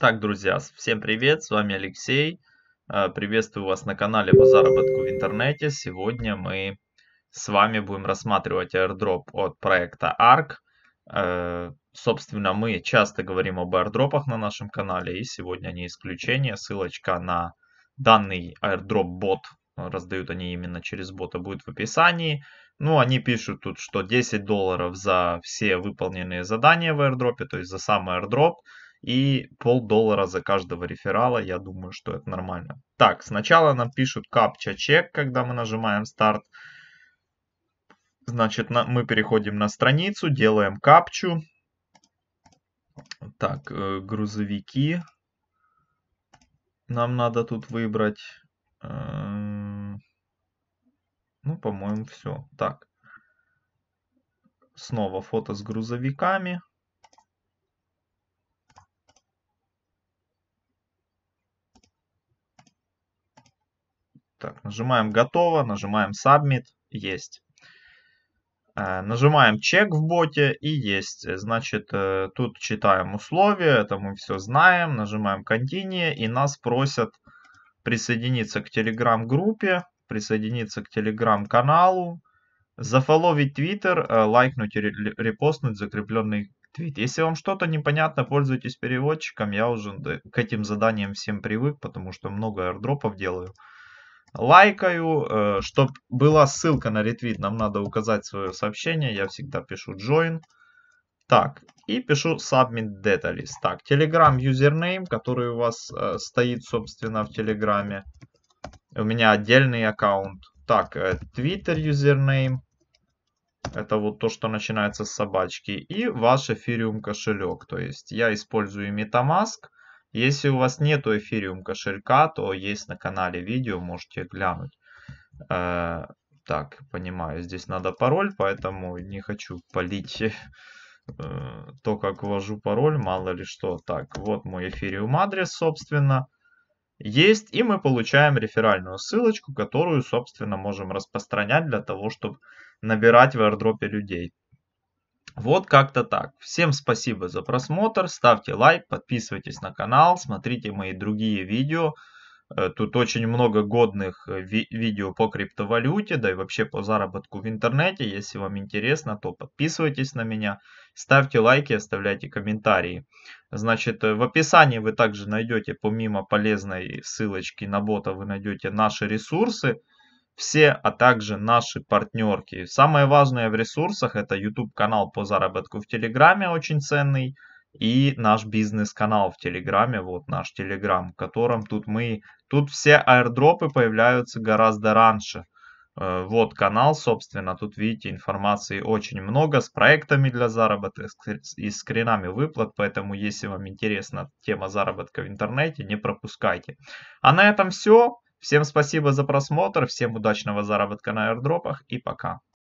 Так, друзья, всем привет, с вами Алексей. Э, приветствую вас на канале по заработку в интернете. Сегодня мы с вами будем рассматривать airdrop от проекта Ark. Э, собственно, мы часто говорим об airdропах на нашем канале, и сегодня не исключение. Ссылочка на данный airdrop-бот, э, раздают они именно через бота, будет в описании. Ну, они пишут тут, что 10 долларов за все выполненные задания в airdrop, то есть за сам airdrop – и полдоллара за каждого реферала. Я думаю, что это нормально. Так, сначала нам пишут капча чек, когда мы нажимаем старт. Значит, на, мы переходим на страницу, делаем капчу. Так, э, грузовики. Нам надо тут выбрать. Э, ну, по-моему, все. Так. Снова фото с грузовиками. Так, нажимаем «Готово», нажимаем «Submit», «Есть». Э, нажимаем чек в боте и есть. Значит, э, тут читаем условия, это мы все знаем. Нажимаем continue и нас просят присоединиться к телеграм-группе, присоединиться к телеграм-каналу, зафоловить твиттер, э, лайкнуть и репостнуть закрепленный твит. Если вам что-то непонятно, пользуйтесь переводчиком. Я уже к этим заданиям всем привык, потому что много аирдропов делаю лайкаю. Э, Чтобы была ссылка на ретвит, нам надо указать свое сообщение. Я всегда пишу join. Так, и пишу submit data list. Так, Telegram username, который у вас э, стоит, собственно, в Телеграме. У меня отдельный аккаунт. Так, э, Twitter username. Это вот то, что начинается с собачки. И ваш эфириум кошелек. То есть я использую MetaMask. Если у вас нету эфириум кошелька, то есть на канале видео, можете глянуть. Э, так, понимаю, здесь надо пароль, поэтому не хочу полить э, то, как ввожу пароль, мало ли что. Так, вот мой эфириум адрес, собственно есть, и мы получаем реферальную ссылочку, которую, собственно, можем распространять для того, чтобы набирать в airdrop людей. Вот как-то так. Всем спасибо за просмотр, ставьте лайк, подписывайтесь на канал, смотрите мои другие видео. Э, тут очень много годных э, ви видео по криптовалюте, да и вообще по заработку в интернете. Если вам интересно, то подписывайтесь на меня, ставьте лайки, оставляйте комментарии. Значит, э, в описании вы также найдете, помимо полезной ссылочки на бота, вы найдете наши ресурсы все, а также наши партнерки. Самое важное в ресурсах это YouTube канал по заработку в Телеграме, очень ценный, и наш бизнес-канал в Телеграме, вот наш Телеграм, в котором тут мы, тут все аирдропы появляются гораздо раньше. Э, вот канал, собственно, тут видите, информации очень много с проектами для заработка и скринами выплат, поэтому если вам интересна тема заработка в интернете, не пропускайте. А на этом все. Всем спасибо за просмотр, всем удачного заработка на аирдропах и пока.